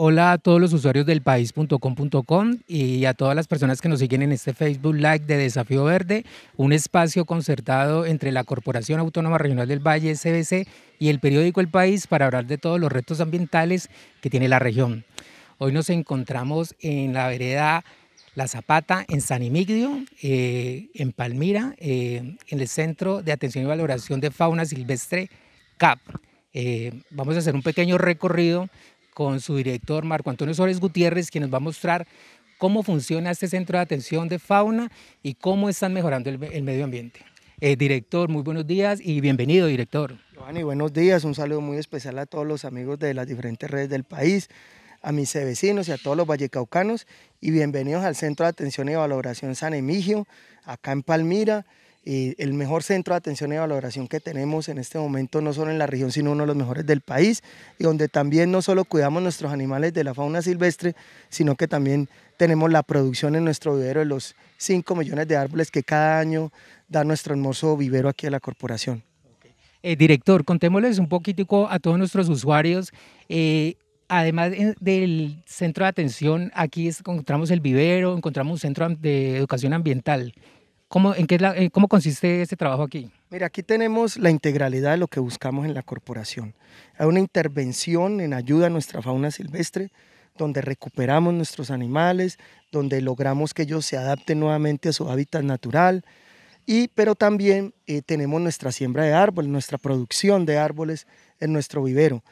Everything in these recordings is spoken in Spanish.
Hola a todos los usuarios del país.com.com y a todas las personas que nos siguen en este Facebook Live de Desafío Verde, un espacio concertado entre la Corporación Autónoma Regional del Valle, CBC, y el periódico El País para hablar de todos los retos ambientales que tiene la región. Hoy nos encontramos en la vereda La Zapata, en San Emigdio, eh, en Palmira, eh, en el Centro de Atención y Valoración de Fauna Silvestre, CAP. Eh, vamos a hacer un pequeño recorrido con su director Marco Antonio Suárez Gutiérrez, quien nos va a mostrar cómo funciona este centro de atención de fauna y cómo están mejorando el, medio ambiente. Eh, director, muy buenos días y bienvenido, director. Giovanni, buenos días. Un saludo muy especial a todos los amigos de las diferentes redes del país, a mis vecinos y a todos los vallecaucanos. Y bienvenidos al Centro de Atención y Valoración San Emigio, acá en Palmira. Eh, el mejor centro de atención y valoración que tenemos en este momento, no solo en la región, sino uno de los mejores del país, y donde también no solo cuidamos nuestros animales de la fauna silvestre, sino que también tenemos la producción en nuestro vivero de los 5 millones de árboles que cada año da nuestro hermoso vivero aquí a la corporación. Eh, director, contémosles un poquitico a todos nuestros usuarios. Eh, además del centro de atención, aquí encontramos el vivero, encontramos un centro de educación ambiental. ¿Cómo, en qué eh, ¿Cómo consiste este trabajo aquí? Mira, aquí tenemos la integralidad de lo que buscamos en la corporación. Hay una intervención en ayuda a nuestra fauna silvestre, donde recuperamos nuestros animales, donde logramos que ellos se adapten nuevamente a su hábitat natural, y, pero también eh, tenemos nuestra siembra de árboles, nuestra producción de árboles en nuestro vivero.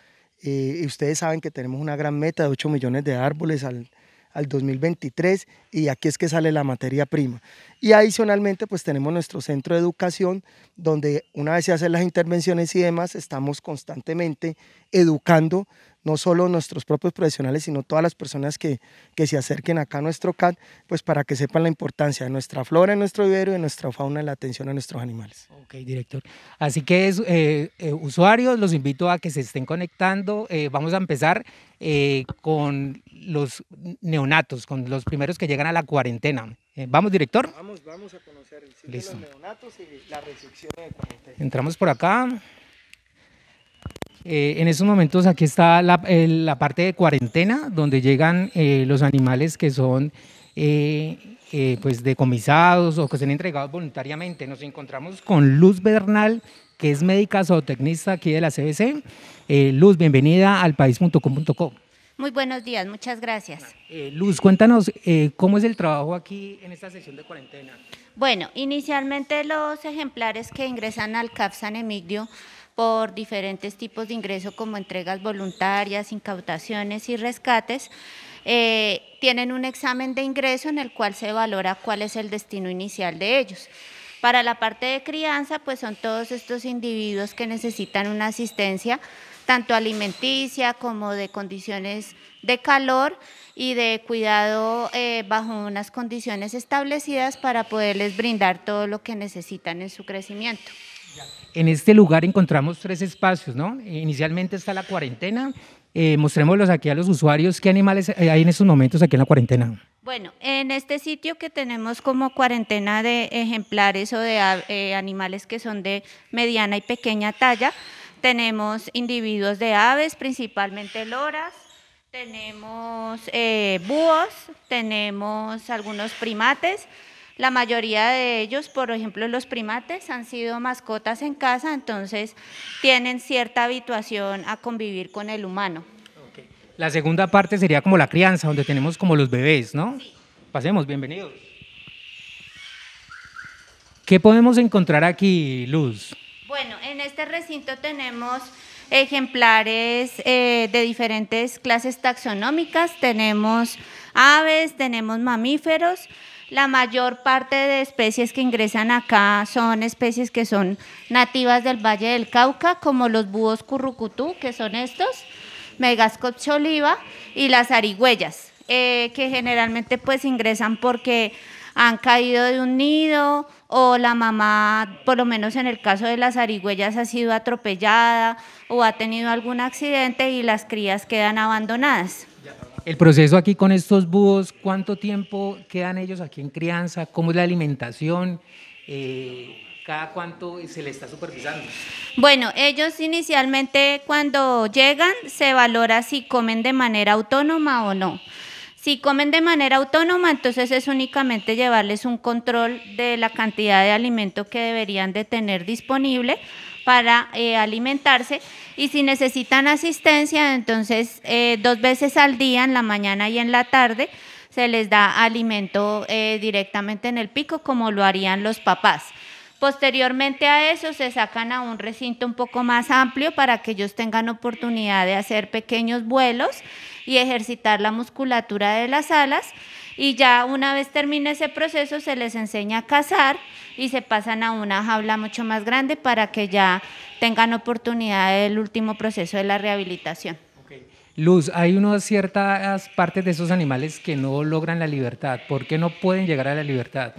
Eh, y ustedes saben que tenemos una gran meta de 8 millones de árboles al, al 2023 y aquí es que sale la materia prima. Y adicionalmente pues tenemos nuestro centro de educación donde una vez se hacen las intervenciones y demás estamos constantemente educando no solo nuestros propios profesionales, sino todas las personas que, se acerquen acá a nuestro CAT, pues para que sepan la importancia de nuestra flora de nuestro vivero y de nuestra fauna en la atención a nuestros animales. Ok, director. Así que, eh, eh, usuarios, los invito a que se estén conectando. Eh, vamos a empezar con los neonatos, con los primeros que llegan a la cuarentena. ¿Vamos, director? Vamos, vamos a conocer el sitio de los neonatos y la recepción de cuarentena. Entramos por acá. Eh, en estos momentos aquí está la, parte de cuarentena, donde llegan eh, los animales que son eh, pues decomisados o que se han entregado voluntariamente. Nos encontramos con Luz Bernal, que es médica zootecnista aquí de la CBC. Luz, bienvenida al país.com.co. Muy buenos días, muchas gracias. Luz, cuéntanos cómo es el trabajo aquí en esta sesión de cuarentena. Bueno, inicialmente los ejemplares que ingresan al CAF San Emigdio por diferentes tipos de ingreso como entregas voluntarias, incautaciones y rescates, eh, tienen un examen de ingreso en el cual se valora cuál es el destino inicial de ellos. Para la parte de crianza, pues son todos estos individuos que necesitan una asistencia, tanto alimenticia como de condiciones de calor y de cuidado eh, bajo unas condiciones establecidas para poderles brindar todo lo que necesitan en su crecimiento. En este lugar encontramos tres espacios, ¿no? Inicialmente está la cuarentena. Eh, mostrémoslos aquí a los usuarios. ¿Qué animales eh, hay en estos momentos aquí en la cuarentena? Bueno, en este sitio que tenemos como cuarentena de ejemplares o de eh, animales que son de mediana y pequeña talla, tenemos individuos de aves, principalmente loras, tenemos eh, búhos, tenemos algunos primates, la mayoría de ellos, por ejemplo, los primates han sido mascotas en casa, entonces tienen cierta habituación a convivir con el humano. La segunda parte sería como la crianza, donde tenemos como los bebés, ¿no? Pasemos, bienvenidos. ¿Qué podemos encontrar aquí, Luz? Bueno, en este recinto tenemos ejemplares eh, de diferentes clases taxonómicas, tenemos aves, tenemos mamíferos, la mayor parte de especies que ingresan acá son especies que son nativas del Valle del Cauca, como los búhos currucutú, que son estos, megascops oliva y las arigüellas, eh, que generalmente pues ingresan porque han caído de un nido o la mamá, por lo menos en el caso de las arigüellas, ha sido atropellada o ha tenido algún accidente y las crías quedan abandonadas. El proceso aquí con estos búhos, ¿cuánto tiempo quedan ellos aquí en crianza? ¿Cómo es la alimentación? Eh, ¿Cada cuánto se le está supervisando? Bueno, ellos inicialmente cuando llegan se valora si comen de manera autónoma o no. Si comen de manera autónoma, entonces es únicamente llevarles un control de la cantidad de alimento que deberían de tener disponible para eh, alimentarse y si necesitan asistencia, entonces eh, dos veces al día, en la mañana y en la tarde, se les da alimento eh, directamente en el pico como lo harían los papás. Posteriormente a eso se sacan a un recinto un poco más amplio para que ellos tengan oportunidad de hacer pequeños vuelos y ejercitar la musculatura de las alas y ya una vez termina ese proceso se les enseña a cazar y se pasan a una jaula mucho más grande para que ya tengan oportunidad del último proceso de la rehabilitación. Luz, hay unos ciertas partes de esos animales que no logran la libertad. ¿Por qué no pueden llegar a la libertad?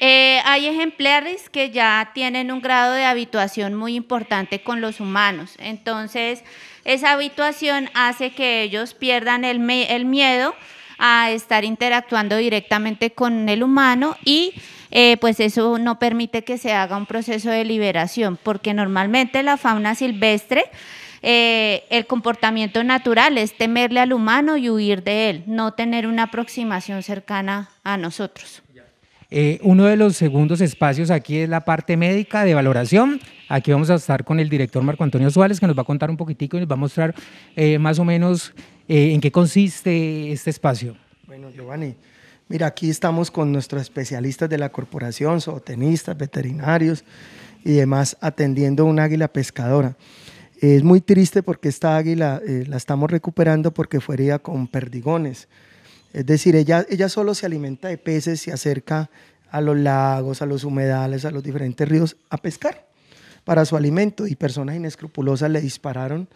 Eh, hay ejemplares que ya tienen un grado de habituación muy importante con los humanos. Entonces, esa habituación hace que ellos pierdan el, el miedo a estar interactuando directamente con el humano y eh, pues eso no permite que se haga un proceso de liberación, porque normalmente la fauna silvestre, eh, el comportamiento natural es temerle al humano y huir de él, no tener una aproximación cercana a nosotros. Eh, uno de los segundos espacios aquí es la parte médica de valoración. Aquí vamos a estar con el director Marco Antonio Suárez, que nos va a contar un poquitico y nos va a mostrar más o menos eh, ¿En qué consiste este espacio? Bueno, Giovanni, mira, aquí estamos con nuestros especialistas de la corporación, zootenistas, veterinarios y demás, atendiendo a una águila pescadora. Es muy triste porque esta águila eh, la estamos recuperando porque fue herida con perdigones. Es decir, ella, ella solo se alimenta de peces, se acerca a los lagos, a los humedales, a los diferentes ríos a pescar para su alimento y personas inescrupulosas le dispararon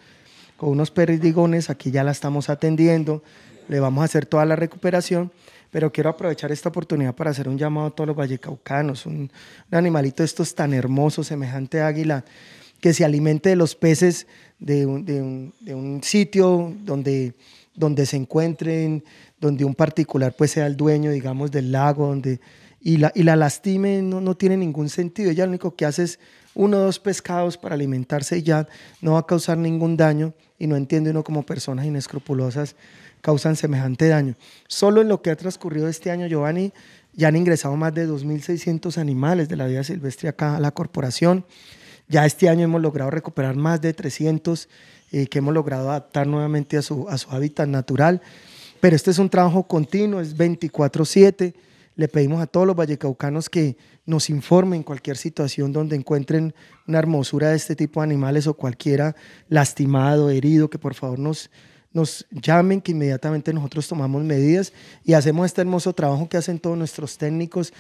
con unos perdigones, aquí ya la estamos atendiendo, le vamos a hacer toda la recuperación, pero quiero aprovechar esta oportunidad para hacer un llamado a todos los vallecaucanos, un, un animalito de estos tan hermoso, semejante águila, que se alimente de los peces de un, sitio donde, donde se encuentren, donde un particular pues sea el dueño, digamos, del lago, donde y la, y la lastime, no, no tiene ningún sentido. Ella lo único que hace es uno o dos pescados para alimentarse y ya no va a causar ningún daño y no entiende uno como personas inescrupulosas causan semejante daño. Solo en lo que ha transcurrido este año, Giovanni, ya han ingresado más de 2.600 animales de la vida silvestre acá a la corporación. Ya este año hemos logrado recuperar más de 300 eh, que hemos logrado adaptar nuevamente a su, a su hábitat natural. Pero este es un trabajo continuo, es 24/7 le pedimos a todos los vallecaucanos que nos informen cualquier situación donde encuentren una hermosura de este tipo de animales o cualquiera lastimado, herido, que por favor nos, nos llamen, que inmediatamente nosotros tomamos medidas y hacemos este hermoso trabajo que hacen todos nuestros técnicos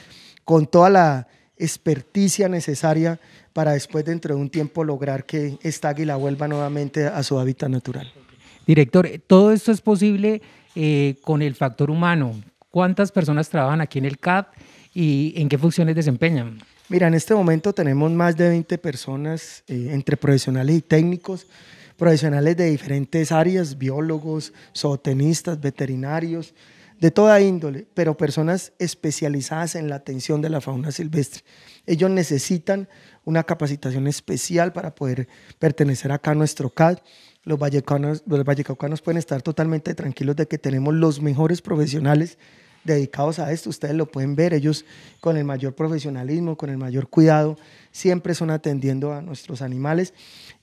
con toda la experticia necesaria para después dentro de un tiempo lograr que esta águila vuelva nuevamente a su hábitat natural. Director, todo esto es posible eh, con el factor humano, ¿Cuántas personas trabajan aquí en el CAP y en qué funciones desempeñan? Mira, en este momento tenemos más de 20 personas eh, entre profesionales y técnicos, profesionales de diferentes áreas, biólogos, zootenistas, veterinarios, de toda índole, pero personas especializadas en la atención de la fauna silvestre. Ellos necesitan una capacitación especial para poder pertenecer acá a nuestro CAD. Los vallecaucanos, los vallecaucanos pueden estar totalmente tranquilos de que tenemos los mejores profesionales dedicados a esto. Ustedes lo pueden ver, ellos con el mayor profesionalismo, con el mayor cuidado, siempre son atendiendo a nuestros animales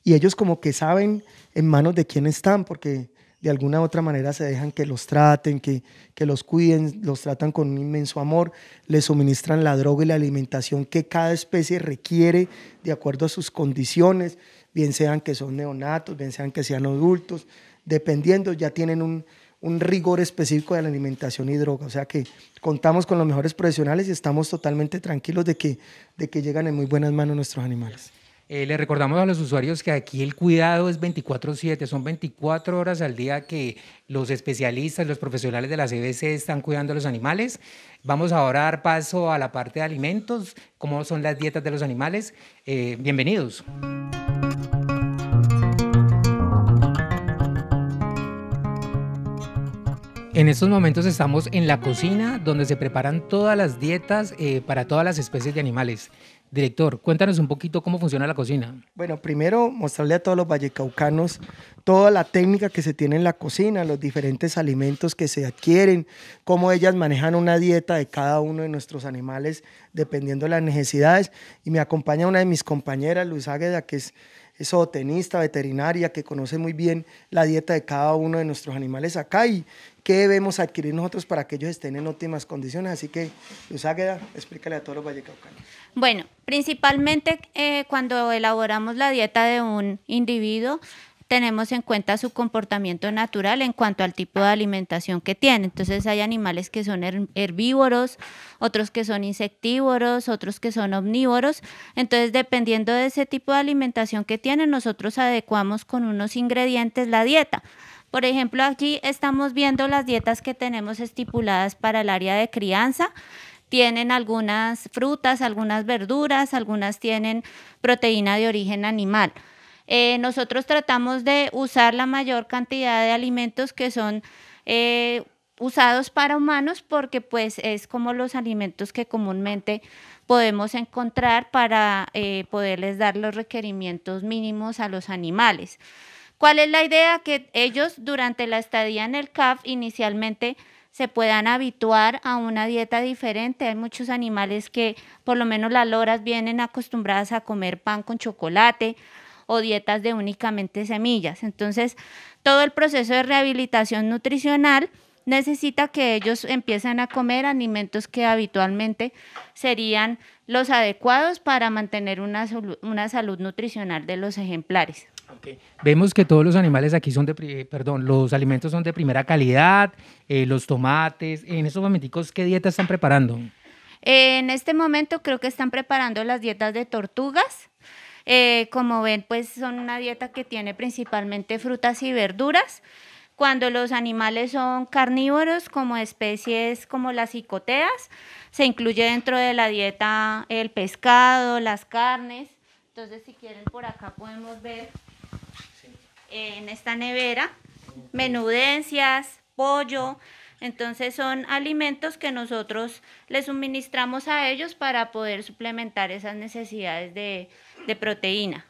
y ellos como que saben en manos de quién están, porque de alguna u otra manera se dejan que los traten, que, que los cuiden, los tratan con un inmenso amor, les suministran la droga y la alimentación que cada especie requiere de acuerdo a sus condiciones, bien sean que son neonatos, bien sean que sean adultos, dependiendo, ya tienen un un rigor específico de la alimentación y droga. O sea que contamos con los mejores profesionales y estamos totalmente tranquilos de que, de que llegan en muy buenas manos nuestros animales. Eh, le recordamos a los usuarios que aquí el cuidado es 24/7, son 24 horas al día que los especialistas, los profesionales de la CBC están cuidando a los animales. Vamos ahora a dar paso a la parte de alimentos, cómo son las dietas de los animales. Eh, bienvenidos. En estos momentos estamos en la cocina donde se preparan todas las dietas eh, para todas las especies de animales. Director, cuéntanos un poquito cómo funciona la cocina. Bueno, primero mostrarle a todos los vallecaucanos toda la técnica que se tiene en la cocina, los diferentes alimentos que se adquieren, cómo ellas manejan una dieta de cada uno de nuestros animales dependiendo de las necesidades. Y me acompaña una de mis compañeras, Luz Águeda, que es es zootenista, veterinaria, que conoce muy bien la dieta de cada uno de nuestros animales acá y, qué debemos adquirir nosotros para que ellos estén en óptimas condiciones. Así que, Águeda, explícale a todos los vallecaucanos. Bueno, principalmente eh, cuando elaboramos la dieta de un individuo, tenemos en cuenta su comportamiento natural en cuanto al tipo de alimentación que tiene. Entonces hay animales que son herbívoros, otros que son insectívoros, otros que son omnívoros. Entonces dependiendo de ese tipo de alimentación que tienen, nosotros adecuamos con unos ingredientes la dieta. Por ejemplo, aquí estamos viendo las dietas que tenemos estipuladas para el área de crianza tienen algunas frutas, algunas verduras, algunas tienen proteína de origen animal. Eh, nosotros tratamos de usar la mayor cantidad de alimentos que son eh, usados para humanos porque pues es como los alimentos que comúnmente podemos encontrar para eh, poderles dar los requerimientos mínimos a los animales. ¿Cuál es la idea? Que ellos durante la estadía en el CAF inicialmente se puedan habituar a una dieta diferente. Hay muchos animales que, por lo menos las loras, vienen acostumbradas a comer pan con chocolate o dietas de únicamente semillas. Entonces, todo el proceso de rehabilitación nutricional necesita que ellos empiecen a comer alimentos que habitualmente serían los adecuados para mantener una, una salud nutricional de los ejemplares. Vemos que todos los animales aquí son de, eh, perdón, los alimentos son de primera calidad, eh, los tomates. En estos momenticos, ¿qué dieta están preparando? En este momento creo que están preparando las dietas de tortugas. Eh, como ven, pues son una dieta que tiene principalmente frutas y verduras. Cuando los animales son carnívoros, como especies como las cicoteas, se incluye dentro de la dieta el pescado, las carnes. Entonces, si quieren, por acá podemos ver en esta nevera, menudencias, pollo. Entonces son alimentos que nosotros les suministramos a ellos para poder suplementar esas necesidades de, proteína.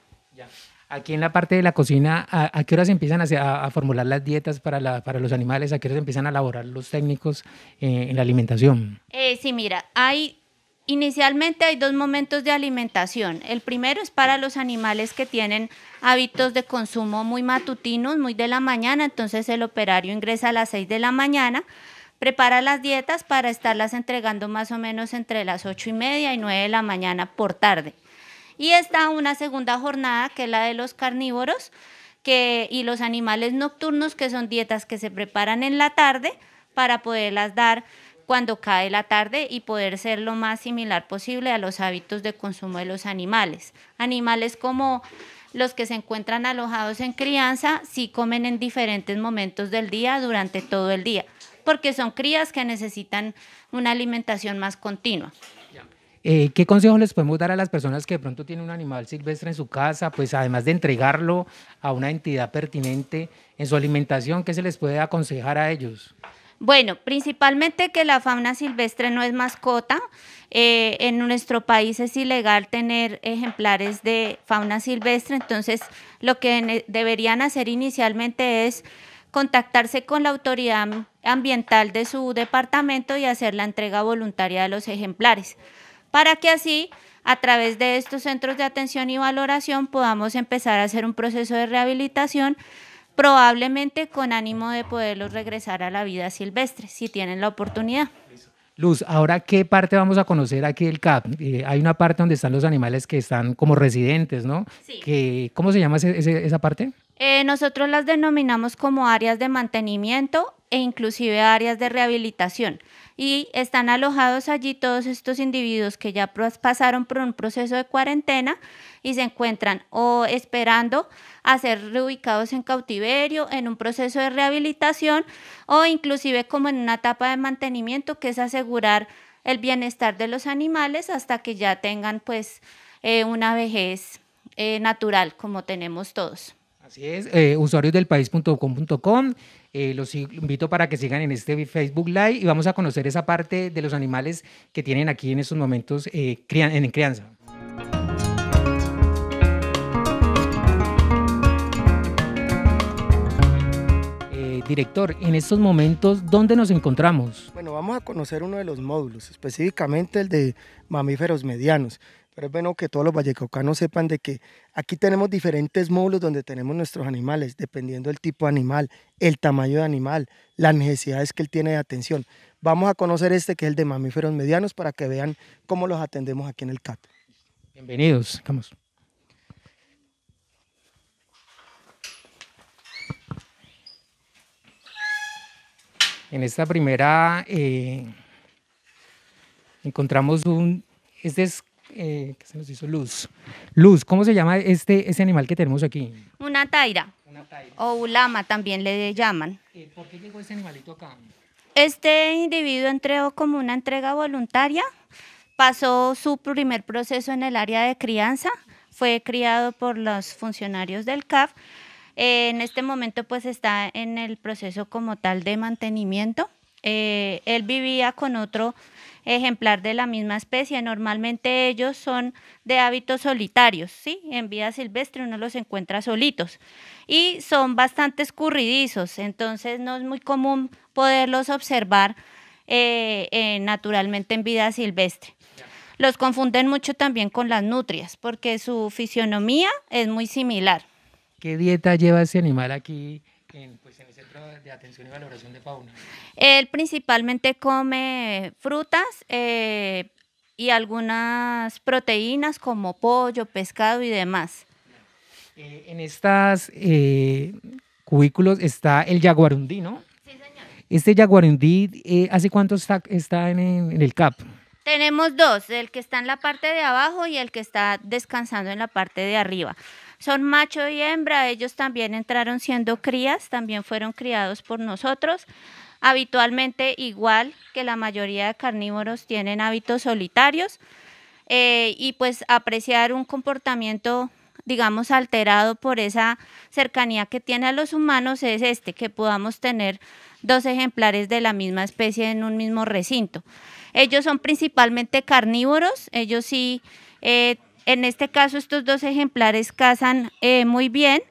Aquí en la parte de la cocina, ¿a, qué horas empiezan a, formular las dietas para, la, para, los animales? ¿A qué horas empiezan a elaborar los técnicos eh, en la alimentación? Eh, sí, mira, hay Inicialmente hay dos momentos de alimentación. El primero es para los animales que tienen hábitos de consumo muy matutinos, muy de la mañana, entonces el operario ingresa a las 6 de la mañana, prepara las dietas para estarlas entregando más o menos entre las 8 y media y 9 de la mañana por tarde. Y está una segunda jornada que es la de los carnívoros y los animales nocturnos, que son dietas que se preparan en la tarde para poderlas dar cuando cae la tarde y poder ser lo más similar posible a los hábitos de consumo de los animales. Animales como los que se encuentran alojados en crianza sí comen en diferentes momentos del día durante todo el día, porque son crías que necesitan una alimentación más continua. Eh, ¿Qué consejos les podemos dar a las personas que de pronto tienen un animal silvestre en su casa? Pues además de entregarlo a una entidad pertinente en su alimentación, ¿qué se les puede aconsejar a ellos? Bueno, principalmente que la fauna silvestre no es mascota. Eh, en nuestro país es ilegal tener ejemplares de fauna silvestre, entonces lo que deberían hacer inicialmente es contactarse con la autoridad ambiental de su departamento y hacer la entrega voluntaria de los ejemplares, para que así a través de estos centros de atención y valoración podamos empezar a hacer un proceso de rehabilitación probablemente con ánimo de poderlos regresar a la vida silvestre, si tienen la oportunidad. Luz, ahora qué parte vamos a conocer aquí del CAP? Eh, hay una parte donde están los animales que están como residentes, ¿no? Sí. Que, ¿Cómo se llama esa parte? Eh, nosotros las denominamos como áreas de mantenimiento e inclusive áreas de rehabilitación. Y están alojados allí todos estos individuos que ya pasaron por un proceso de cuarentena y se encuentran o esperando a ser reubicados en cautiverio, en un proceso de rehabilitación o inclusive como en una etapa de mantenimiento que es asegurar el bienestar de los animales hasta que ya tengan pues eh, una vejez eh, natural como tenemos todos. Así es, eh, eh los invito para que sigan en este Facebook Live y vamos a conocer esa parte de los animales que tienen aquí en estos momentos eh, en crianza. Eh, director, en estos momentos, ¿dónde nos encontramos? Bueno, vamos a conocer uno de los módulos, específicamente el de mamíferos medianos. Pero es bueno que todos los vallecocanos sepan de que aquí tenemos diferentes módulos donde tenemos nuestros animales, dependiendo del tipo de animal, el tamaño de animal, las necesidades que él tiene de atención. Vamos a conocer este que es el de mamíferos medianos para que vean cómo los atendemos aquí en el CAT. Bienvenidos, vamos. En esta primera eh, encontramos un, este es eh, se nos hizo Luz. Luz, ¿cómo se llama este, animal que tenemos aquí? Una taira. O ulama también le llaman. Eh, ¿Por qué llegó este animalito acá? Este individuo entregó como una entrega voluntaria, pasó su primer proceso en el área de crianza, fue criado por los funcionarios del CAF. Eh, en este momento pues está en el proceso como tal de mantenimiento. él vivía con otro ejemplar de la misma especie. Normalmente ellos son de hábitos solitarios, ¿sí? En vida silvestre uno los encuentra solitos y son bastante escurridizos, entonces no es muy común poderlos observar eh, eh, naturalmente en vida silvestre. Los confunden mucho también con las nutrias porque su fisionomía es muy similar. ¿Qué dieta lleva ese animal aquí en pues, de Atención y Valoración de Fauna? Él principalmente come frutas eh, y algunas proteínas como pollo, pescado y demás. Eh, en estos eh, cubículos está el jaguarundí, ¿no? Sí, señor. Este yaguarundí, ¿hace cuánto está, está en el CAP? Tenemos dos, el que está en la parte de abajo y el que está descansando en la parte de arriba. Son macho y hembra, ellos también entraron siendo crías, también fueron criados por nosotros. Habitualmente, igual que la mayoría de carnívoros, tienen hábitos solitarios eh, y pues apreciar un comportamiento digamos, alterado por esa cercanía que tiene a los humanos es este, que podamos tener dos ejemplares de la misma especie en un mismo recinto. Ellos son principalmente carnívoros, ellos sí eh, en este caso, estos dos ejemplares cazan eh, muy bien,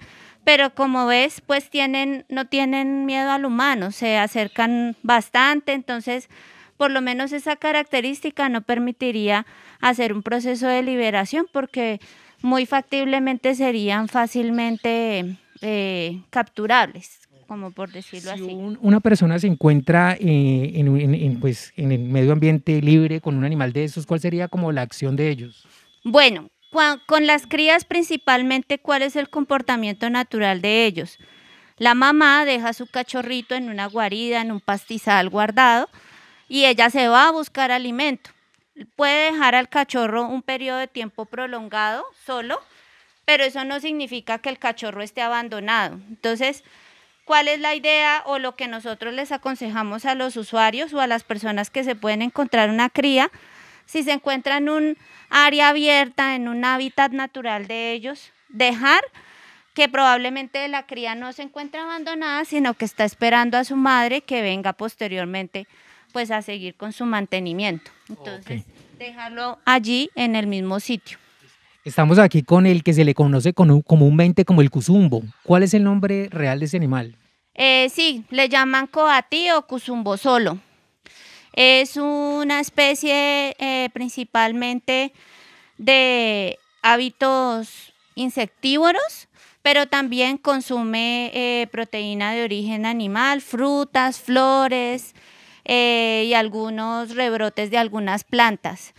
pero como ves, pues tienen, no tienen miedo al humano, se acercan bastante, entonces por lo menos esa característica no permitiría hacer un proceso de liberación porque muy factiblemente serían fácilmente eh, capturables como por decirlo así. una persona se encuentra eh, en, en, pues, en el medio ambiente libre con un animal de esos, ¿cuál sería como la acción de ellos? Bueno, con las crías principalmente, ¿cuál es el comportamiento natural de ellos? La mamá deja a su cachorrito en una guarida, en un pastizal guardado, y ella se va a buscar alimento. Puede dejar al cachorro un periodo de tiempo prolongado solo, pero eso no significa que el cachorro esté abandonado. Entonces, ¿cuál es la idea o lo que nosotros les aconsejamos a los usuarios o a las personas que se pueden encontrar una cría? si se encuentra en un área abierta, en un hábitat natural de ellos, dejar que probablemente la cría no se encuentra abandonada, sino que está esperando a su madre que venga posteriormente pues a seguir con su mantenimiento. Entonces, dejarlo allí en el mismo sitio. Estamos aquí con el que se le conoce comúnmente como el cuzumbo. ¿Cuál es el nombre real de ese animal? Eh, sí, le llaman coati o cuzumbo solo. Es una especie eh, principalmente de hábitos insectívoros, pero también consume eh, proteína de origen animal, frutas, flores eh, y algunos rebrotes de algunas plantas.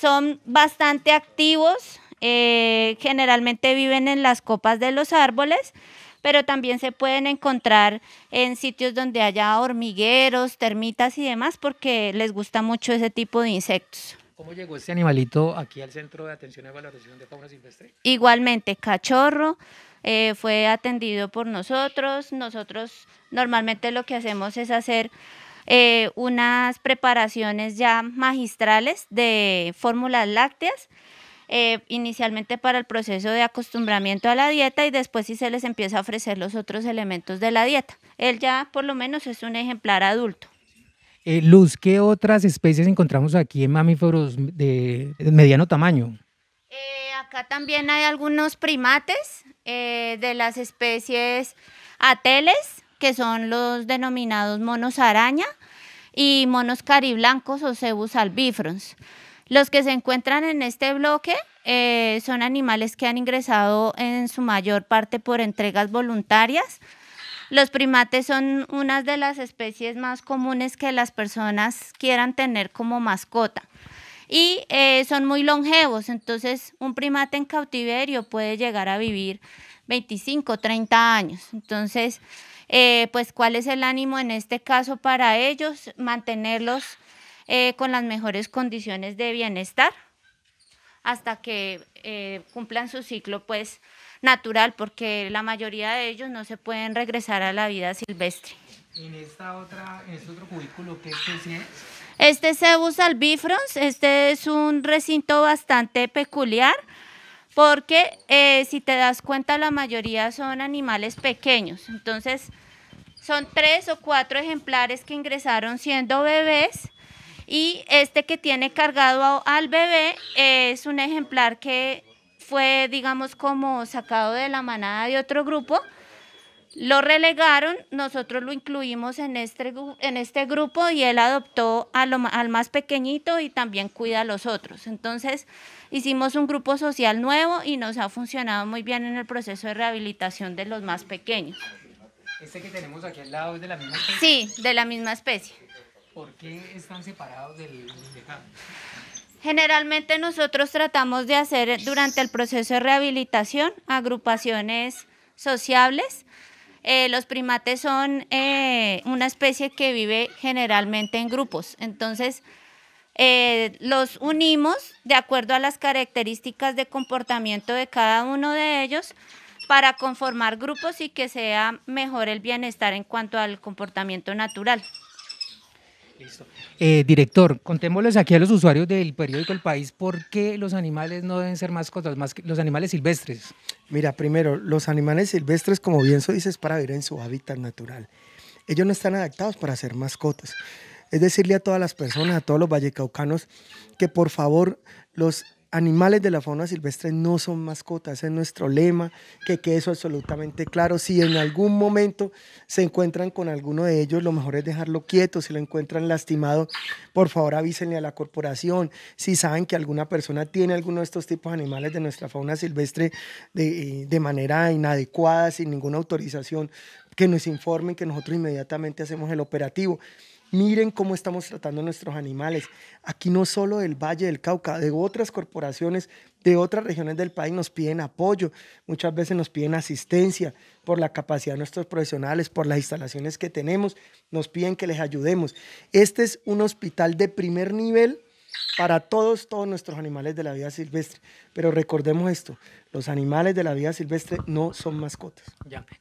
son bastante activos, generalmente viven en las copas de los árboles pero también se pueden encontrar en sitios donde haya hormigueros, termitas y demás, porque les gusta mucho ese tipo de insectos. ¿Cómo llegó este animalito aquí al Centro de Atención y Valoración de Fauna Silvestre? Igualmente, cachorro, eh, fue atendido por nosotros. Nosotros normalmente lo que hacemos es hacer eh, unas preparaciones ya magistrales de fórmulas lácteas eh, inicialmente para el proceso de acostumbramiento a la dieta y después si se les empieza a ofrecer los otros elementos de la dieta. Él ya por lo menos es un ejemplar adulto. Eh, Luz, ¿qué otras especies encontramos aquí en mamíferos de mediano tamaño? Eh, acá también hay algunos primates de las especies ateles, que son los denominados monos araña y monos cariblancos o cebus albifrons. Los que se encuentran en este bloque eh, son animales que han ingresado en su mayor parte por entregas voluntarias. Los primates son una de las especies más comunes que las personas quieran tener como mascota y eh, son muy longevos, entonces un primate en cautiverio puede llegar a vivir 25, 30 años. Entonces, eh, pues cuál es el ánimo en este caso para ellos, mantenerlos eh, con las mejores condiciones de bienestar hasta que eh, cumplan su ciclo pues natural porque la mayoría de ellos no se pueden regresar a la vida silvestre. En en este otro cubículo, ¿qué especie es? Este es Cebus albifrons, este es un recinto bastante peculiar porque eh, si te das cuenta la mayoría son animales pequeños, entonces son tres o cuatro ejemplares que ingresaron siendo bebés y este que tiene cargado al bebé es un ejemplar que fue, digamos, como sacado de la manada de otro grupo. Lo relegaron, nosotros lo incluimos en este, en este grupo y él adoptó al más pequeñito y también cuida a los otros. Entonces hicimos un grupo social nuevo y nos ha funcionado muy bien en el proceso de rehabilitación de los más pequeños. ¿Este que tenemos aquí al lado es de la misma especie? Sí, de la misma especie. ¿Por qué están separados del Generalmente nosotros tratamos de hacer durante el proceso de rehabilitación agrupaciones sociables. Eh, los primates son eh, una especie que vive generalmente en grupos, entonces eh, los unimos de acuerdo a las características de comportamiento de cada uno de ellos para conformar grupos y que sea mejor el bienestar en cuanto al comportamiento natural. Listo. Eh, director, contémosles aquí a los usuarios del periódico El País por qué los animales no deben ser mascotas, más que los animales silvestres. Mira, primero, los animales silvestres, como bien se dice, es para vivir en su hábitat natural. Ellos no están adaptados para ser mascotas. Es decirle a todas las personas, a todos los vallecaucanos, que por favor los animales de la fauna silvestre no son mascotas, es nuestro lema, que quede eso absolutamente claro. Si en algún momento se encuentran con alguno de ellos, lo mejor es dejarlo quieto, si lo encuentran lastimado, por favor avísenle a la corporación. Si saben que alguna persona tiene alguno de estos tipos de animales de nuestra fauna silvestre de, eh, de manera inadecuada, sin ninguna autorización, que nos informen, que nosotros inmediatamente hacemos el operativo. Miren cómo estamos tratando nuestros animales. Aquí no solo del Valle del Cauca, de otras corporaciones, de otras regiones del país nos piden apoyo, muchas veces nos piden asistencia por la capacidad de nuestros profesionales, por las instalaciones que tenemos, nos piden que les ayudemos. Este es un hospital de primer nivel para todos, todos nuestros animales de la vida silvestre. Pero recordemos esto, los animales de la vida silvestre no son mascotas.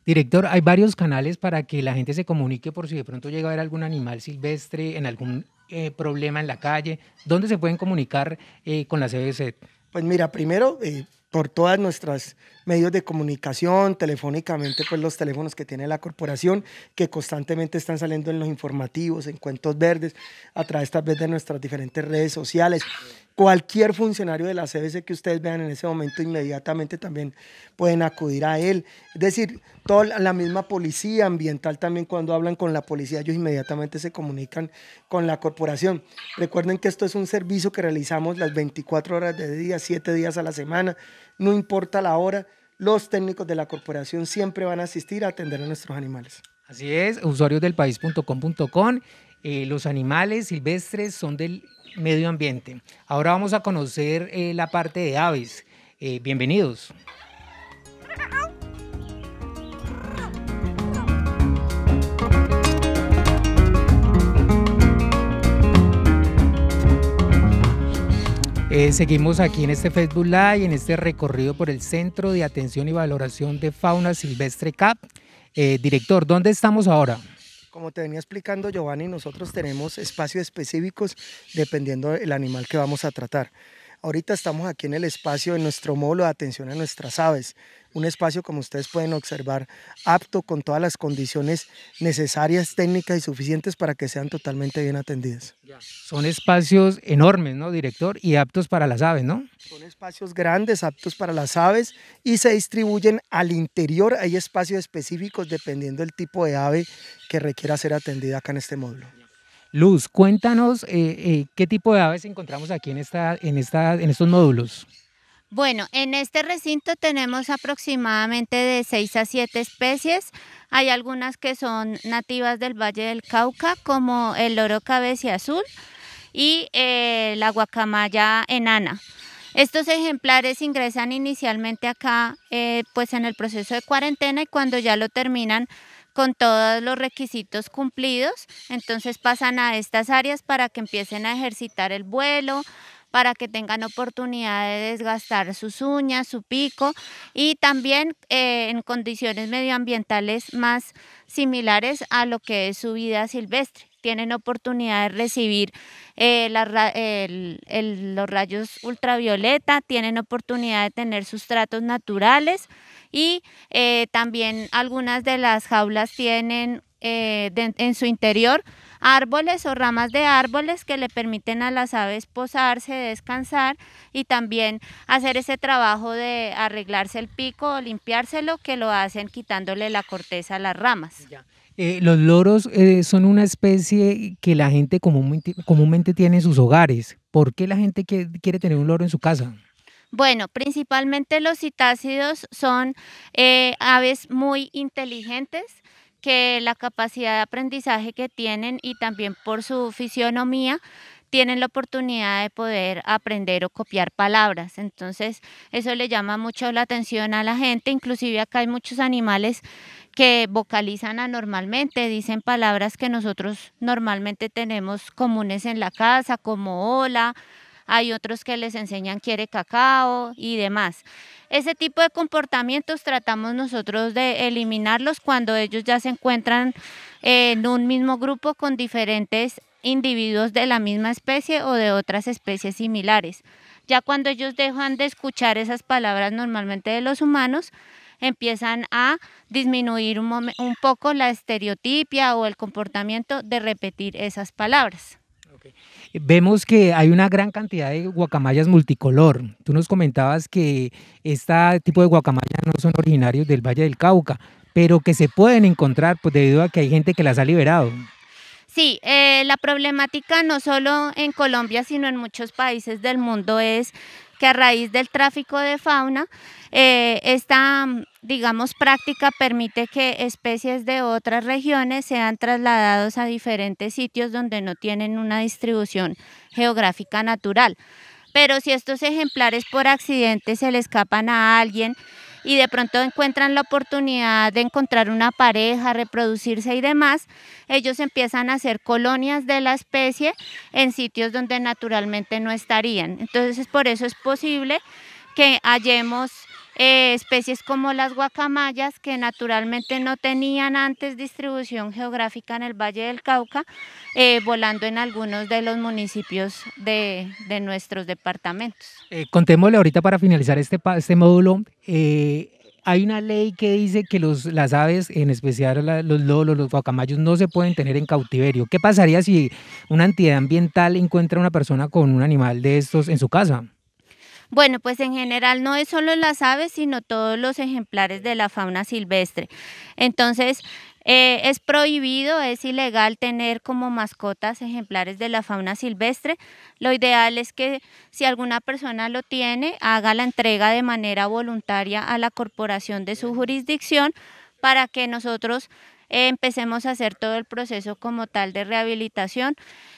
Director, hay varios canales para que la gente se comunique por si de pronto llega a ver algún animal silvestre en algún eh, problema en la calle. ¿Dónde se pueden comunicar eh, con la CBC? Pues mira, primero eh, por todas nuestras medios de comunicación, telefónicamente, pues los teléfonos que tiene la corporación, que constantemente están saliendo en los informativos, en cuentos verdes, a través tal vez de nuestras diferentes redes sociales. Cualquier funcionario de la CBC que ustedes vean en ese momento, inmediatamente también pueden acudir a él. Es decir, toda la misma policía ambiental también cuando hablan con la policía, ellos inmediatamente se comunican con la corporación. Recuerden que esto es un servicio que realizamos las 24 horas de día, 7 días a la semana, no importa la hora, los técnicos de la corporación siempre van a asistir a atender a nuestros animales. Así es, usuariosdelpaís.com.com, eh, los animales silvestres son del medio ambiente. Ahora vamos a conocer eh, la parte de aves. Eh, bienvenidos. Eh, seguimos aquí en este Facebook Live, en este recorrido por el Centro de Atención y Valoración de Fauna Silvestre CAP. director, ¿dónde estamos ahora? Como te venía explicando Giovanni, nosotros tenemos espacios específicos dependiendo del animal que vamos a tratar. Ahorita estamos aquí en el espacio de nuestro módulo de atención a nuestras aves un espacio como ustedes pueden observar, apto con todas las condiciones necesarias, técnicas y suficientes para que sean totalmente bien atendidas. Son espacios enormes, ¿no, director? Y aptos para las aves, ¿no? Son espacios grandes, aptos para las aves y se distribuyen al interior. Hay espacios específicos dependiendo del tipo de ave que requiera ser atendida acá en este módulo. Luz, cuéntanos eh, eh, qué tipo de aves encontramos aquí en, esta, en, en estos módulos. Bueno, en este recinto tenemos aproximadamente de 6 a 7 especies. Hay algunas que son nativas del Valle del Cauca, como el loro cabeza azul y eh, la guacamaya enana. Estos ejemplares ingresan inicialmente acá, eh, pues en el proceso de cuarentena y cuando ya lo terminan con todos los requisitos cumplidos, entonces pasan a estas áreas para que empiecen a ejercitar el vuelo, para que tengan oportunidad de desgastar sus uñas, su pico y también eh, en condiciones medioambientales más similares a lo que es su vida silvestre tienen oportunidad de recibir eh, los rayos ultravioleta, tienen oportunidad de tener sustratos naturales y eh, también algunas de las jaulas tienen en su interior árboles o ramas de árboles que le permiten a las aves posarse, descansar y también hacer ese trabajo de arreglarse el pico o limpiárselo que lo hacen quitándole la corteza a las ramas. Eh, los loros eh, son una especie que la gente comúnmente, tiene en sus hogares. ¿Por qué la gente quiere, quiere tener un loro en su casa? Bueno, principalmente los citácidos son eh, aves muy inteligentes que la capacidad de aprendizaje que tienen y también por su fisionomía tienen la oportunidad de poder aprender o copiar palabras. Entonces, eso le llama mucho la atención a la gente. Inclusive acá hay muchos animales que vocalizan anormalmente, dicen palabras que nosotros normalmente tenemos comunes en la casa, como hola, hay otros que les enseñan quiere cacao y demás. Ese tipo de comportamientos tratamos nosotros de eliminarlos cuando ellos ya se encuentran en un mismo grupo con diferentes individuos de la misma especie o de otras especies similares. Ya cuando ellos dejan de escuchar esas palabras normalmente de los humanos, empiezan a disminuir un, poco la estereotipia o el comportamiento de repetir esas palabras. Okay. Vemos que hay una gran cantidad de guacamayas multicolor. Tú nos comentabas que este tipo de guacamayas no son originarios del Valle del Cauca, pero que se pueden encontrar pues, debido a que hay gente que las ha liberado. Sí, eh, la problemática no solo en Colombia, sino en muchos países del mundo es que a raíz del tráfico de fauna, eh, esta, digamos, práctica permite que especies de otras regiones sean trasladados a diferentes sitios donde no tienen una distribución geográfica natural. Pero si estos ejemplares por accidente se le escapan a alguien, y de pronto encuentran la oportunidad de encontrar una pareja, reproducirse y demás, ellos empiezan a hacer colonias de la especie en sitios donde naturalmente no estarían. Entonces por eso es posible que hallemos eh, especies como las guacamayas, que naturalmente no tenían antes distribución geográfica en el Valle del Cauca, eh, volando en algunos de los municipios de, nuestros departamentos. Eh, contémosle ahorita para finalizar este, este módulo. hay una ley que dice que los, las aves, en especial los lolos, los guacamayos, no se pueden tener en cautiverio. ¿Qué pasaría si una entidad ambiental encuentra a una persona con un animal de estos en su casa? Bueno, pues en general no es solo las aves, sino todos los ejemplares de la fauna silvestre. Entonces, eh, es prohibido, es ilegal tener como mascotas ejemplares de la fauna silvestre. Lo ideal es que si alguna persona lo tiene, haga la entrega de manera voluntaria a la corporación de su jurisdicción para que nosotros eh, empecemos a hacer todo el proceso como tal de rehabilitación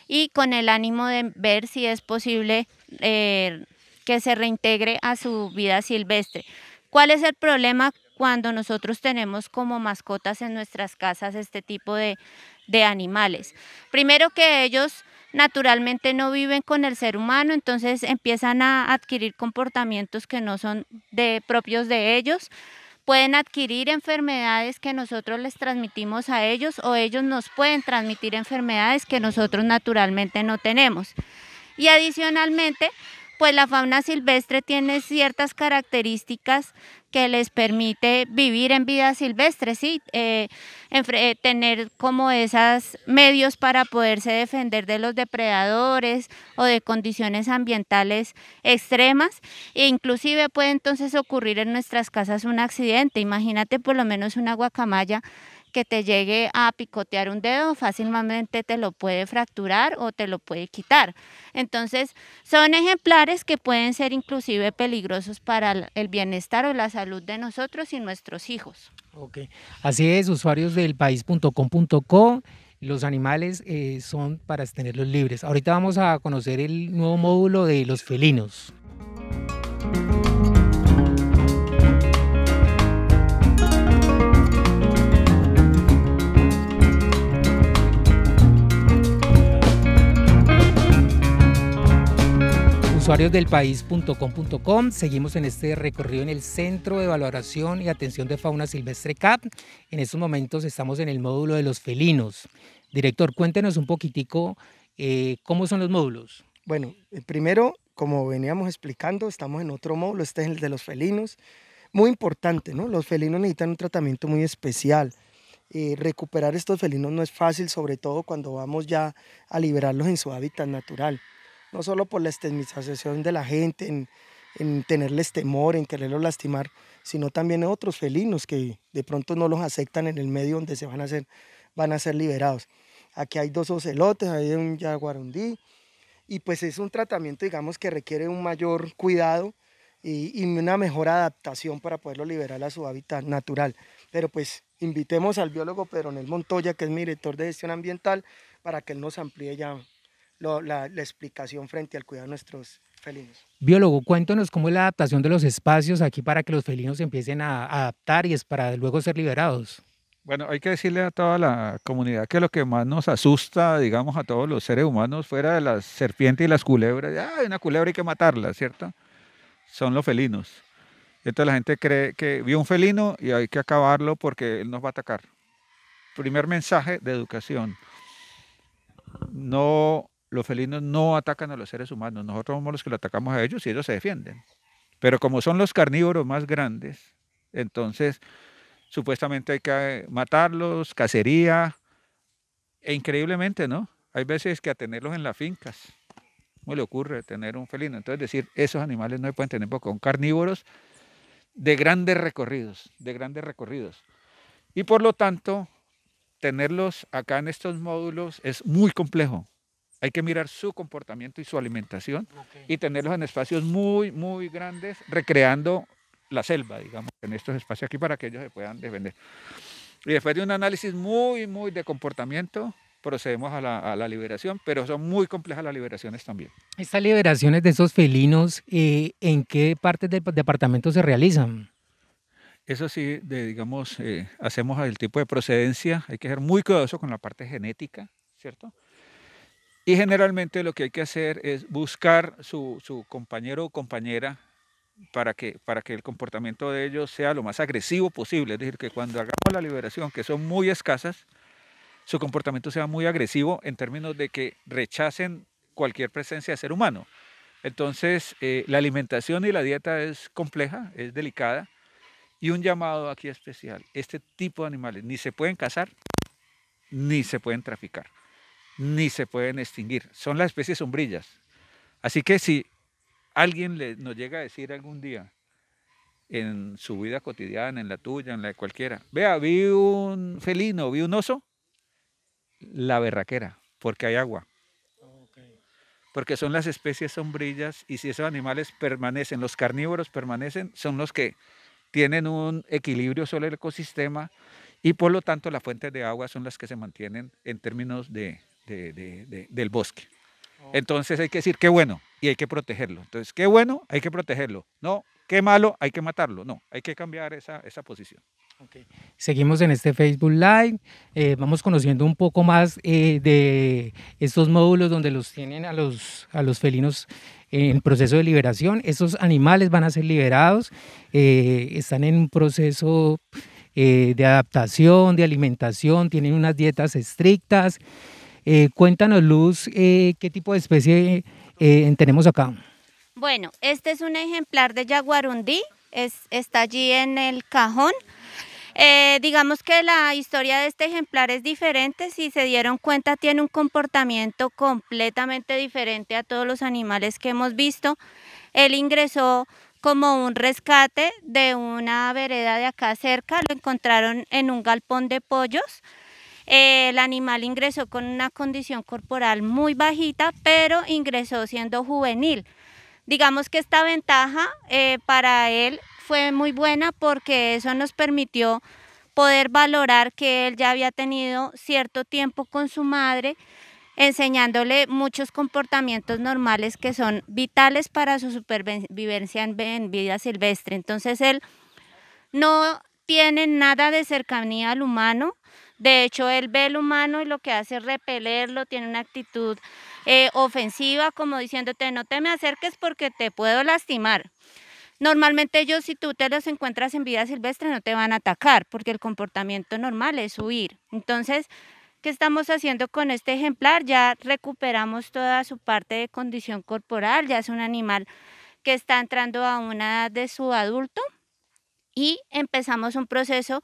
y con el ánimo de ver si es posible eh, que se reintegre a su vida silvestre. ¿Cuál es el problema cuando nosotros tenemos como mascotas en nuestras casas este tipo de, animales? Primero que ellos naturalmente no viven con el ser humano, entonces empiezan a adquirir comportamientos que no son de, propios de ellos, pueden adquirir enfermedades que nosotros les transmitimos a ellos o ellos nos pueden transmitir enfermedades que nosotros naturalmente no tenemos. Y adicionalmente, pues la fauna silvestre tiene ciertas características que les permite vivir en vida silvestre, sí, eh, eh, tener como esos medios para poderse defender de los depredadores o de condiciones ambientales extremas e inclusive puede entonces ocurrir en nuestras casas un accidente, imagínate por lo menos una guacamaya que te llegue a picotear un dedo, fácilmente te lo puede fracturar o te lo puede quitar. Entonces, son ejemplares que pueden ser inclusive peligrosos para el bienestar o la salud de nosotros y nuestros hijos. Ok, así es, usuarios del los animales eh, son para tenerlos libres. Ahorita vamos a conocer el nuevo módulo de los felinos. Usuarios seguimos en este recorrido en el Centro de Valoración y Atención de Fauna Silvestre CAP. En estos momentos estamos en el módulo de los felinos. Director, cuéntenos un poquitico eh, cómo son los módulos. Bueno, eh, primero, como veníamos explicando, estamos en otro módulo, este es el de los felinos. Muy importante, ¿no? Los felinos necesitan un tratamiento muy especial. Eh, recuperar estos felinos no es fácil, sobre todo cuando vamos ya a liberarlos en su hábitat natural no solo por la estigmatización de la gente, en, tenerles temor, en quererlos lastimar, sino también otros felinos que de pronto no los aceptan en el medio donde se van a ser, van a ser liberados. Aquí hay dos ocelotes, hay un jaguarundí, y pues es un tratamiento, digamos, que requiere un mayor cuidado y, una mejor adaptación para poderlo liberar a su hábitat natural. Pero pues invitemos al biólogo Nel Montoya, que es mi director de gestión ambiental, para que él nos amplíe ya la, explicación frente al cuidado de nuestros felinos. Biólogo, cuéntanos cómo es la adaptación de los espacios aquí para que los felinos empiecen a adaptar y es para luego ser liberados. Bueno, hay que decirle a toda la comunidad que lo que más nos asusta, digamos, a todos los seres humanos, fuera de las serpientes y las culebras, ah, hay una culebra hay que matarla, ¿cierto? Son los felinos. Entonces la gente cree que vio un felino y hay que acabarlo porque él nos va a atacar. Primer mensaje de educación. No los felinos no atacan a los seres humanos, nosotros somos los que los atacamos a ellos y ellos se defienden. Pero como son los carnívoros más grandes, entonces supuestamente hay que eh, matarlos, cacería, e increíblemente, ¿no? Hay veces que a tenerlos en las fincas, ¿cómo le ocurre tener un felino? Entonces decir, esos animales no se pueden tener porque son carnívoros de grandes recorridos, de grandes recorridos. Y por lo tanto, tenerlos acá en estos módulos es muy complejo, hay que mirar su comportamiento y su alimentación y tenerlos en espacios muy, muy grandes, recreando la selva, digamos, en estos espacios aquí para que ellos se puedan defender. Y después de un análisis muy, muy de comportamiento, procedemos a la, liberación, pero son muy complejas las liberaciones también. ¿Estas liberaciones de esos felinos eh, en qué partes del departamento se realizan? Eso sí, digamos, eh, hacemos el tipo de procedencia, hay que ser muy cuidadoso con la parte genética, ¿cierto? Y generalmente lo que hay que hacer es buscar su, compañero o compañera para que, para que el comportamiento de ellos sea lo más agresivo posible. Es decir, que cuando hagamos la liberación, que son muy escasas, su comportamiento sea muy agresivo en términos de que rechacen cualquier presencia de ser humano. Entonces, eh, la alimentación y la dieta es compleja, es delicada. Y un llamado aquí especial, este tipo de animales ni se pueden cazar, ni se pueden traficar ni se pueden extinguir. Son las especies sombrillas. Así que si alguien nos llega a decir algún día, en su vida cotidiana, en la tuya, en la de cualquiera, vea, vi un felino, vi un oso, la berraquera, porque hay agua. Porque son las especies sombrillas y si esos animales permanecen, los carnívoros permanecen, son los que tienen un equilibrio sobre el ecosistema y por lo tanto las fuentes de agua son las que se mantienen en términos de de, del bosque. Entonces hay que decir qué bueno y hay que protegerlo. Entonces, qué bueno, hay que protegerlo. No, qué malo, hay que matarlo. No, hay que cambiar esa, esa posición. Seguimos en este Facebook Live. Eh, vamos conociendo un poco más eh, de estos módulos donde los tienen a los, a los felinos en proceso de liberación. Estos animales van a ser liberados. Eh, están en un proceso de adaptación, de alimentación. Tienen unas dietas estrictas. Eh, cuéntanos, Luz, eh, qué tipo de especie eh, tenemos acá. Bueno, este es un ejemplar de jaguarundí, está allí en el cajón. digamos que la historia de este ejemplar es diferente, si se dieron cuenta tiene un comportamiento completamente diferente a todos los animales que hemos visto. Él ingresó como un rescate de una vereda de acá cerca, lo encontraron en un galpón de pollos, el animal ingresó con una condición corporal muy bajita, pero ingresó siendo juvenil. Digamos que esta ventaja eh, para él fue muy buena porque eso nos permitió poder valorar que él ya había tenido cierto tiempo con su madre, enseñándole muchos comportamientos normales que son vitales para su supervivencia en, vida silvestre. Entonces él no tiene nada de cercanía al humano, de hecho, él ve el humano y lo que hace es repelerlo, tiene una actitud eh, ofensiva, como diciéndote, no te me acerques porque te puedo lastimar. Normalmente ellos, si tú te los encuentras en vida silvestre, no te van a atacar, porque el comportamiento normal es huir. Entonces, ¿qué estamos haciendo con este ejemplar? Ya recuperamos toda su parte de condición corporal, ya es un animal que está entrando a una edad de su adulto y empezamos un proceso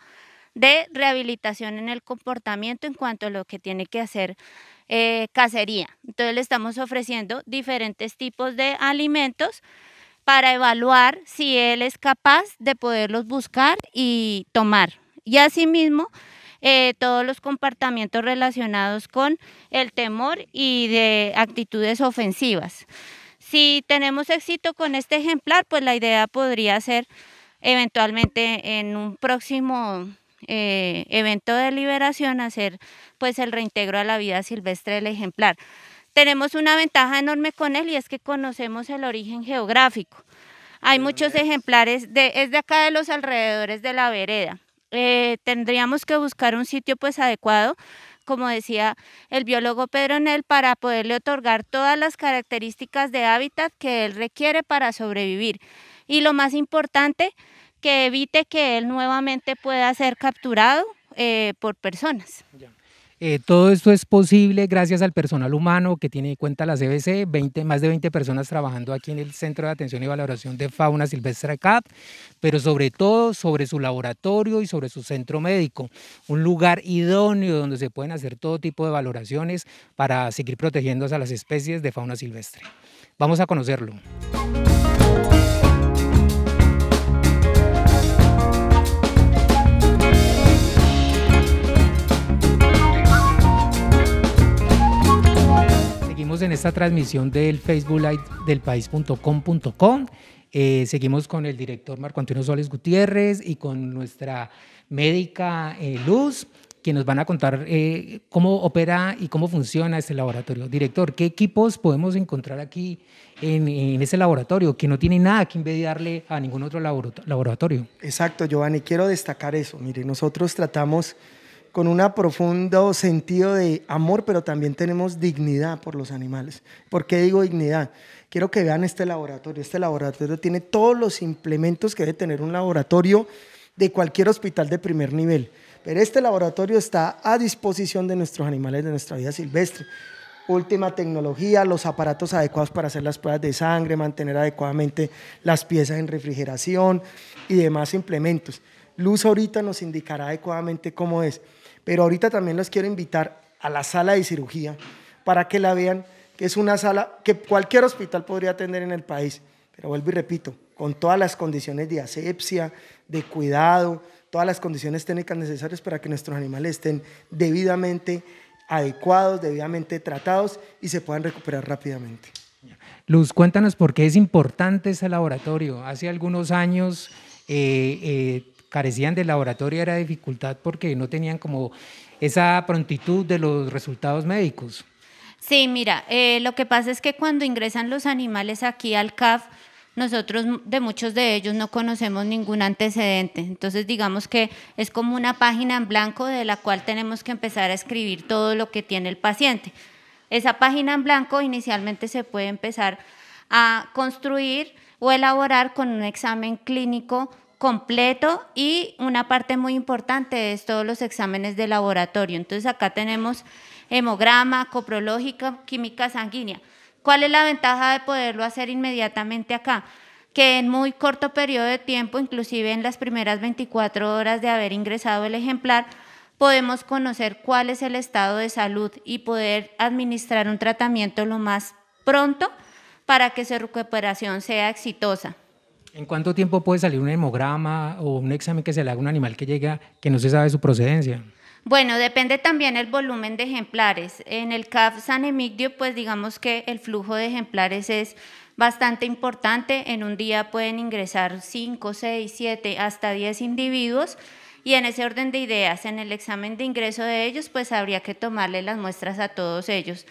de rehabilitación en el comportamiento en cuanto a lo que tiene que hacer eh, cacería. Entonces le estamos ofreciendo diferentes tipos de alimentos para evaluar si él es capaz de poderlos buscar y tomar. Y asimismo, eh, todos los comportamientos relacionados con el temor y de actitudes ofensivas. Si tenemos éxito con este ejemplar, pues la idea podría ser eventualmente en un próximo eh, evento de liberación hacer pues el reintegro a la vida silvestre del ejemplar. Tenemos una ventaja enorme con él y es que conocemos el origen geográfico. Hay muchos ejemplares, de, es de acá de los alrededores de la vereda. Eh, tendríamos que buscar un sitio pues adecuado, como decía el biólogo Pedro Nel, para poderle otorgar todas las características de hábitat que él requiere para sobrevivir. Y lo más importante, que evite que él nuevamente pueda ser capturado eh, por personas. Eh, todo esto es posible gracias al personal humano que tiene en cuenta la CBC, 20, más de 20 personas trabajando aquí en el Centro de Atención y Valoración de Fauna Silvestre CAP, pero sobre todo sobre su laboratorio y sobre su centro médico, un lugar idóneo donde se pueden hacer todo tipo de valoraciones para seguir protegiendo a las especies de fauna silvestre. Vamos a conocerlo. esta transmisión del Facebook Live del país.com.com. Eh, seguimos con el director Marco Antonio Soles Gutiérrez y con nuestra médica eh, Luz, que nos van a contar eh, cómo opera y cómo funciona este laboratorio. Director, ¿qué equipos podemos encontrar aquí en, ese laboratorio que no tiene nada que darle a ningún otro laboratorio? Exacto, Giovanni, quiero destacar eso. Mire, nosotros tratamos con un profundo sentido de amor, pero también tenemos dignidad por los animales. ¿Por qué digo dignidad? Quiero que vean este laboratorio. Este laboratorio tiene todos los implementos que debe tener un laboratorio de cualquier hospital de primer nivel. Pero este laboratorio está a disposición de nuestros animales de nuestra vida silvestre. Última tecnología, los aparatos adecuados para hacer las pruebas de sangre, mantener adecuadamente las piezas en refrigeración y demás implementos. Luz ahorita nos indicará adecuadamente cómo es. Pero ahorita también los quiero invitar a la sala de cirugía para que la vean, que es una sala que cualquier hospital podría tener en el país. Pero vuelvo y repito, con todas las condiciones de asepsia, de cuidado, todas las condiciones técnicas necesarias para que nuestros animales estén debidamente adecuados, debidamente tratados y se puedan recuperar rápidamente. Luz, cuéntanos por qué es importante ese laboratorio. Hace algunos años eh, eh, carecían de laboratorio era dificultad porque no tenían como esa prontitud de los resultados médicos. Sí, mira, eh, lo que pasa es que cuando ingresan los animales aquí al CAF, nosotros de muchos de ellos no conocemos ningún antecedente. Entonces, digamos que es como una página en blanco de la cual tenemos que empezar a escribir todo lo que tiene el paciente. Esa página en blanco inicialmente se puede empezar a construir o elaborar con un examen clínico completo y una parte muy importante es todos los exámenes de laboratorio. Entonces acá tenemos hemograma, coprológica, química sanguínea. ¿Cuál es la ventaja de poderlo hacer inmediatamente acá? Que en muy corto periodo de tiempo, inclusive en las primeras 24 horas de haber ingresado el ejemplar, podemos conocer cuál es el estado de salud y poder administrar un tratamiento lo más pronto para que su recuperación sea exitosa. ¿En cuánto tiempo puede salir un hemograma o un examen que se le haga a un animal que llega que no se sabe su procedencia? Bueno, depende también el volumen de ejemplares. En el CAF San Emigdio, pues digamos que el flujo de ejemplares es bastante importante. En un día pueden ingresar 5, 6, 7, hasta 10 individuos. Y en ese orden de ideas, en el examen de ingreso de ellos, pues habría que tomarle las muestras a todos ellos.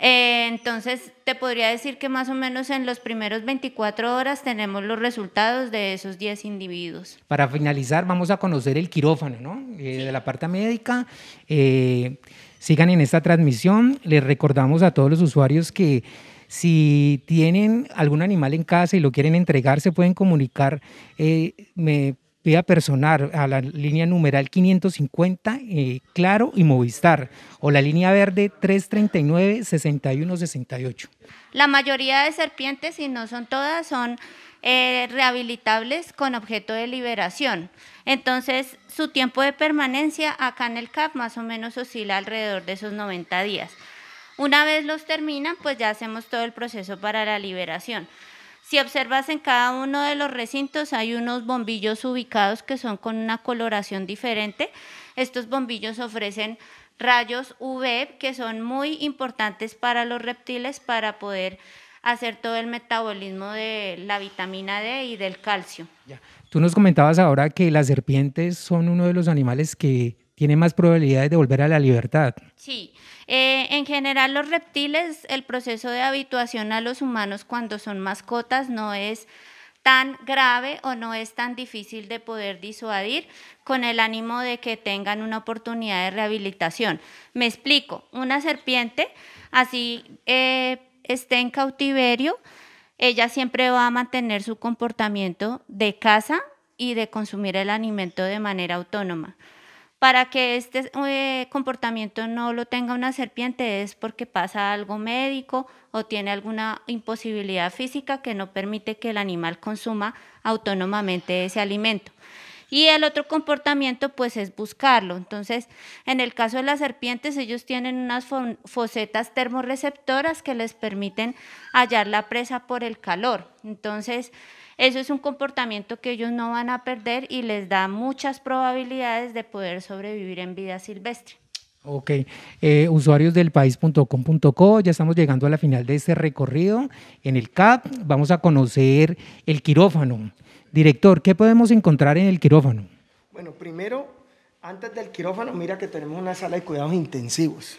Eh, entonces, te podría decir que más o menos en los primeros 24 horas tenemos los resultados de esos 10 individuos. Para finalizar, vamos a conocer el quirófano, ¿no? Eh, de la parte médica. Eh, sigan en esta transmisión. Les recordamos a todos los usuarios que si tienen algún animal en casa y lo quieren entregar, se pueden comunicar. Me, a personar a la línea numeral 550, eh, Claro y Movistar, o la línea verde 339-6168. La mayoría de serpientes, si no son todas, son eh, rehabilitables con objeto de liberación. Entonces, su tiempo de permanencia acá en el CAP más o menos oscila alrededor de esos 90 días. Una vez los terminan, pues ya hacemos todo el proceso para la liberación. Si observas en cada uno de los recintos hay unos bombillos ubicados que son con una coloración diferente. Estos bombillos ofrecen rayos UV que son muy importantes para los reptiles para poder hacer todo el metabolismo de la vitamina D y del calcio. Ya. Tú nos comentabas ahora que las serpientes son uno de los animales que tiene más probabilidades de volver a la libertad. Sí, eh, en general los reptiles, el proceso de habituación a los humanos cuando son mascotas no es tan grave o no es tan difícil de poder disuadir con el ánimo de que tengan una oportunidad de rehabilitación. Me explico, una serpiente así eh, esté en cautiverio, ella siempre va a mantener su comportamiento de caza y de consumir el alimento de manera autónoma. Para que este eh, comportamiento no lo tenga una serpiente es porque pasa algo médico o tiene alguna imposibilidad física que no permite que el animal consuma autónomamente ese alimento. Y el otro comportamiento pues es buscarlo. Entonces, en el caso de las serpientes, ellos tienen unas fosetas termorreceptoras que les permiten hallar la presa por el calor. Entonces, eso es un comportamiento que ellos no van a perder y les da muchas probabilidades de poder sobrevivir en vida silvestre. Ok, eh, usuarios del ya estamos llegando a la final de este recorrido en el CAP. Vamos a conocer el quirófano. Director, ¿qué podemos encontrar en el quirófano? Bueno, primero, antes del quirófano, mira que tenemos una sala de cuidados intensivos.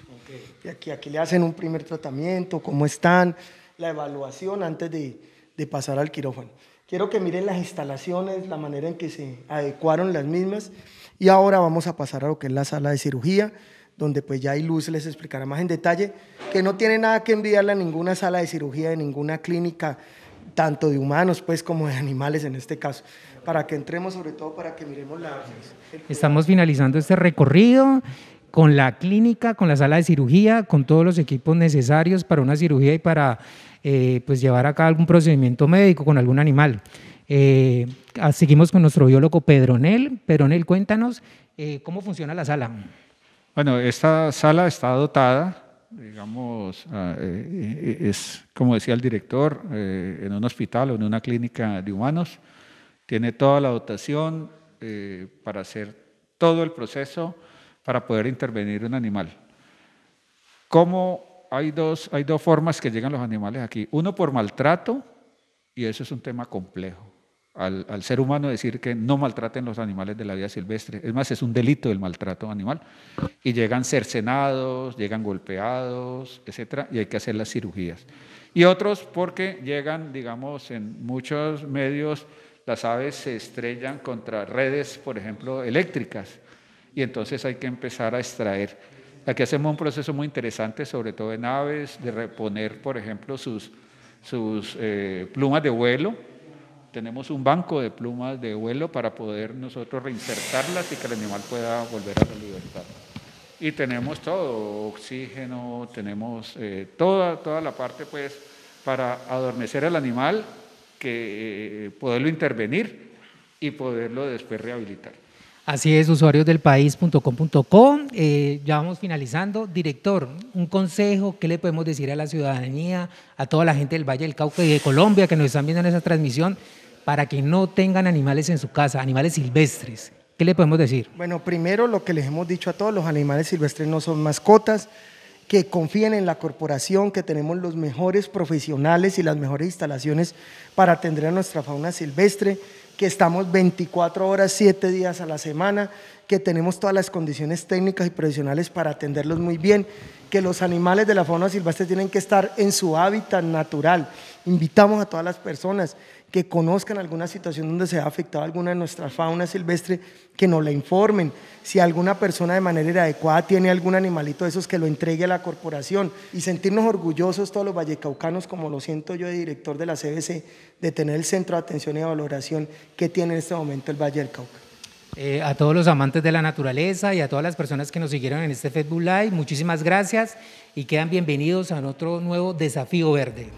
Y aquí, aquí le hacen un primer tratamiento, cómo están, la evaluación antes de pasar al quirófano. Quiero que miren las instalaciones, la manera en que se adecuaron las mismas. Y ahora vamos a pasar a lo que es la sala de cirugía, donde pues ya hay luz, les explicará más en detalle, que no tiene nada que enviarle a ninguna sala de cirugía, de ninguna clínica, tanto de humanos pues como de animales en este caso, para que entremos sobre todo para que miremos la... Estamos finalizando este recorrido con la clínica, con la sala de cirugía, con todos los equipos necesarios para una cirugía y para eh, pues llevar a cabo algún procedimiento médico con algún animal. Eh, ah, seguimos con nuestro biólogo Pedro Pedronel, cuéntanos eh, cómo funciona la sala. Bueno, esta sala está dotada, digamos, ah, es como decía el director, en un hospital o en una clínica de humanos. Tiene toda la dotación para hacer todo el proceso para poder intervenir un animal. ¿Cómo hay dos, hay dos formas que llegan los animales aquí? Uno por maltrato, y eso es un tema complejo. Al, al, ser humano decir que no maltraten los animales de la vida silvestre. Es más, es un delito el maltrato animal. Y llegan cercenados, llegan golpeados, etcétera, y hay que hacer las cirugías. Y otros porque llegan, digamos, en muchos medios las aves se estrellan contra redes, por ejemplo, eléctricas y entonces hay que empezar a extraer. Aquí hacemos un proceso muy interesante, sobre todo en aves, de reponer, por ejemplo, sus, eh, plumas de vuelo. Tenemos un banco de plumas de vuelo para poder nosotros reinsertarlas y que el animal pueda volver a la libertad. Y tenemos todo, oxígeno, tenemos eh, toda, toda la parte pues para adormecer al animal, que eh, poderlo intervenir y poderlo después rehabilitar. Así es, usuarios del eh, ya vamos finalizando. Director, un consejo, ¿qué le podemos decir a la ciudadanía, a toda la gente del Valle del Cauca y de Colombia que nos están viendo en esa transmisión para que no tengan animales en su casa, animales silvestres? ¿Qué le podemos decir? Bueno, primero lo que les hemos dicho a todos, los animales silvestres no son mascotas, que confíen en la corporación, que tenemos los mejores profesionales y las mejores instalaciones para atender a nuestra fauna silvestre que estamos 24 horas, 7 días a la semana, que tenemos todas las condiciones técnicas y profesionales para atenderlos muy bien, que los animales de la fauna silvestre tienen que estar en su hábitat natural. Invitamos a todas las personas que conozcan alguna situación donde se ha afectado alguna de nuestras fauna silvestre, que nos la informen. Si alguna persona de manera inadecuada tiene algún animalito de esos, que lo entregue a la corporación. Y sentirnos orgullosos todos los vallecaucanos, como lo siento yo de director de la CBC, de tener el centro de atención y valoración que tiene en este momento el Valle del Cauca. Eh, a todos los amantes de la naturaleza y a todas las personas que nos siguieron en este Facebook Live, muchísimas gracias y quedan bienvenidos a otro nuevo desafío verde.